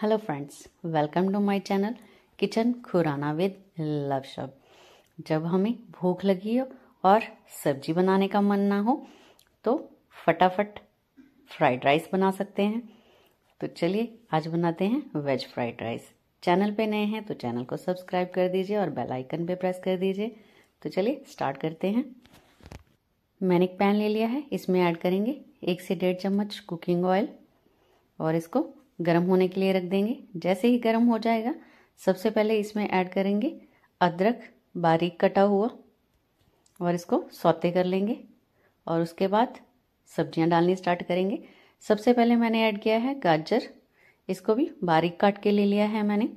hello friends welcome to my channel kitchen Khurana with love शब जब हमें भूख लगी हो और सब्जी बनाने का मन ना हो तो फटाफट फ्राइड राइस बना सकते हैं तो चलिए आज बनाते हैं वेज फ्राइड राइस चैनल पे नए हैं तो चैनल को सब्सक्राइब कर दीजिए और बेल आइकन पे प्रेस कर दीजिए तो चलिए स्टार्ट करते हैं मैंने एक पैन ले लिया है इसमें ऐड करेंगे एक से डेढ़ चम्मच कुकिंग ऑयल और इसको गर्म होने के लिए रख देंगे जैसे ही गर्म हो जाएगा सबसे पहले इसमें ऐड करेंगे अदरक बारीक कटा हुआ और इसको सौते कर लेंगे और उसके बाद सब्जियां डालनी स्टार्ट करेंगे सबसे पहले मैंने ऐड किया है गाजर इसको भी बारीक काट के ले लिया है मैंने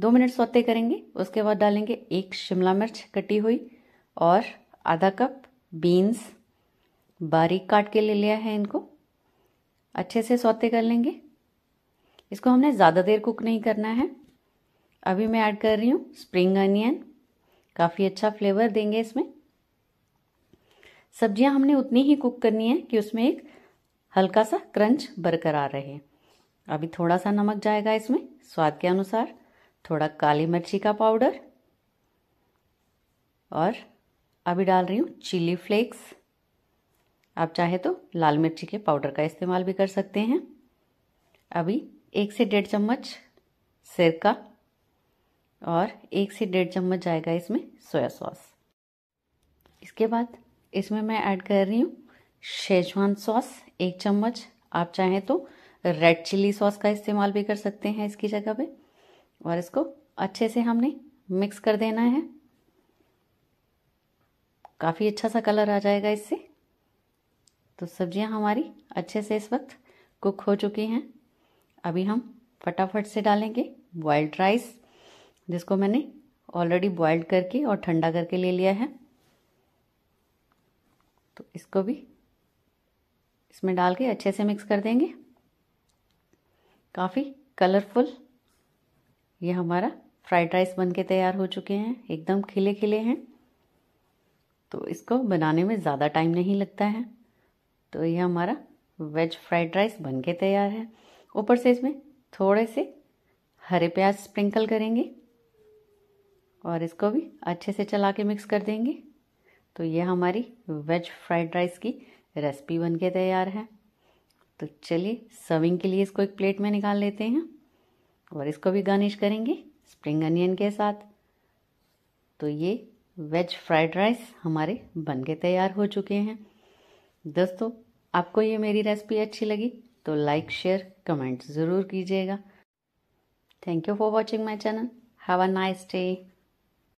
दो मिनट सौते करेंगे उसके बाद डालेंगे एक शिमला मिर्च कटी हुई और आधा कप बीन्स बारीक काट के ले लिया है इनको अच्छे से सौते कर लेंगे इसको हमने ज़्यादा देर कुक नहीं करना है अभी मैं ऐड कर रही हूँ स्प्रिंग अनियन काफ़ी अच्छा फ्लेवर देंगे इसमें सब्जियाँ हमने उतनी ही कुक करनी है कि उसमें एक हल्का सा क्रंच बरकरार रहे अभी थोड़ा सा नमक जाएगा इसमें स्वाद के अनुसार थोड़ा काली मिर्ची का पाउडर और अभी डाल रही हूँ चिली फ्लेक्स आप चाहे तो लाल मिर्ची के पाउडर का इस्तेमाल भी कर सकते हैं अभी एक से डेढ़ चम्मच सिरका और एक से डेढ़ चम्मच जाएगा इसमें सोया सॉस इसके बाद इसमें मैं ऐड कर रही हूँ शेजवान सॉस एक चम्मच आप चाहें तो रेड चिली सॉस का इस्तेमाल भी कर सकते हैं इसकी जगह पे और इसको अच्छे से हमने मिक्स कर देना है काफ़ी अच्छा सा कलर आ जाएगा इससे तो सब्जियां हमारी अच्छे से इस वक्त कुक हो चुकी हैं अभी हम फटाफट से डालेंगे बॉयल्ड राइस जिसको मैंने ऑलरेडी बॉयल्ड करके और ठंडा करके ले लिया है तो इसको भी इसमें डाल के अच्छे से मिक्स कर देंगे काफ़ी कलरफुल ये हमारा फ्राइड राइस बन के तैयार हो चुके हैं एकदम खिले खिले हैं तो इसको बनाने में ज़्यादा टाइम नहीं लगता है तो ये हमारा वेज फ्राइड राइस बन के तैयार है ऊपर से इसमें थोड़े से हरे प्याज स्प्रिंकल करेंगे और इसको भी अच्छे से चला के मिक्स कर देंगे तो ये हमारी वेज फ्राइड राइस की रेसिपी बन के तैयार है तो चलिए सर्विंग के लिए इसको एक प्लेट में निकाल लेते हैं और इसको भी गार्निश करेंगे स्प्रिंग अनियन के साथ तो ये वेज फ्राइड राइस हमारे बन के तैयार हो चुके हैं दोस्तों आपको ये मेरी रेसिपी अच्छी लगी तो लाइक शेयर कमेंट ज़रूर कीजिएगा thank you for watching my channel have a nice day